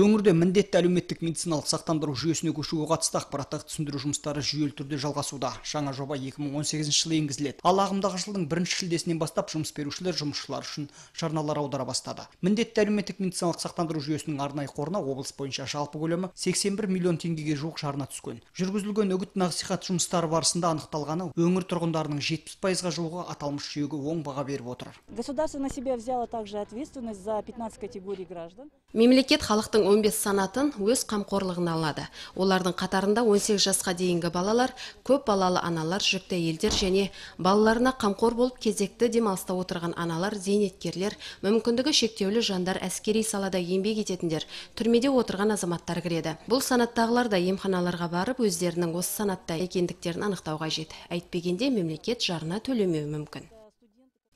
өңірде міндетті әлеуметтік медициналық сақтандыру жүйесіне көшуге қатысты ақпараттық түсіндіру жұмыстары жүйелі түрде жалғасуда жаңа жоба 2018 жылы енгізіледі ал ағымдағы жылдың бірінші шілдесінен бастап жұмыс берушілер жұмысшылар үшін жарналар аудара бастады міндетті әлеуметтік медициналық сақтандыру жүйесінің арнайы қорына облыс бойынша жалпы көлемі 81 миллион теңгеге жуық жарна түскен жүргізілген үгіт насихат жұмыстары барысында анықталғаны өңір тұрғындарының 70 пайызға жуығы аталмыш жүйеге оң баға беріп отыр государство на себя взяло также ответственность за 15 категорий граждан мемлекет халықтың 15 санатын өз қамқорлығына алады олардың қатарында 18 жасқа дейінгі балалар көп балалы аналар жүкті елдер және балаларына қамқор болып кезекті демалыста отырған аналар зейнеткерлер мүмкіндігі шектеулі жандар әскери салада еңбек ететіндер түрмеде отырған азаматтар кіреді бұл санаттағылар да емханаларға барып өздерінің осы санатта екендіктерін анықтауға қажет әйтпегенде мемлекет жарна төлемеуі мүмкін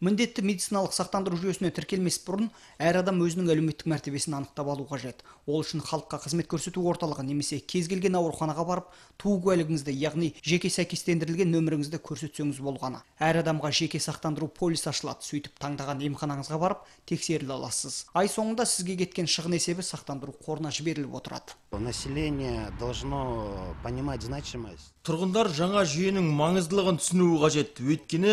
міндетті медициналық сақтандыру жүйесіне тіркелмес бұрын әр адам өзінің әлеуметтік мәртебесін анықтап алу қажет ол үшін халыққа қызмет көрсету орталығы немесе кез келген ауруханаға барып туу куәлігіңізді яғни жеке сәйкестендірілген нөміріңізді көрсетсеңіз болғаны әр адамға жеке сақтандыру полисі ашылады сөйтіп таңдаған емханаңызға барып тексеріле аласыз ай соңында сізге кеткен шығын есебі сақтандыру қорына жіберіліп отырады население должно понимать значимость тұрғындар жаңа жүйенің маңыздылығын түсінуі қажет өйткені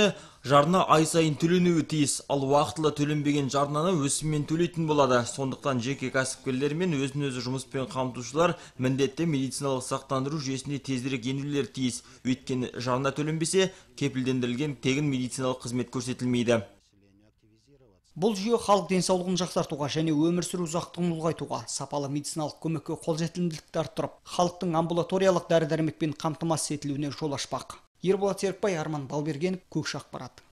жарна ай сайын төленуі тиіс ал уақытылы төленбеген жарнаны өсіммен төлейтін болады сондықтан жеке кәсіпкерлер мен өзін өзі жұмыспен қамтушылар міндетті медициналық сақтандыру жүйесіне тезірек енулері тиіс өйткені жарна төленбесе кепілдендірілген тегін медициналық қызмет көрсетілмейді бұл жүйе халық денсаулығын жақсартуға және өмір сүру ұзақтығын ұлғайтуға сапалы медициналық көмекке қолжетімділікті арттырып халықтың амбулаториялық дәрі дәрмекпен қамтамасыз етілуіне жол ашпақ ерболат серікбай арман балбергенов көкше ақпарат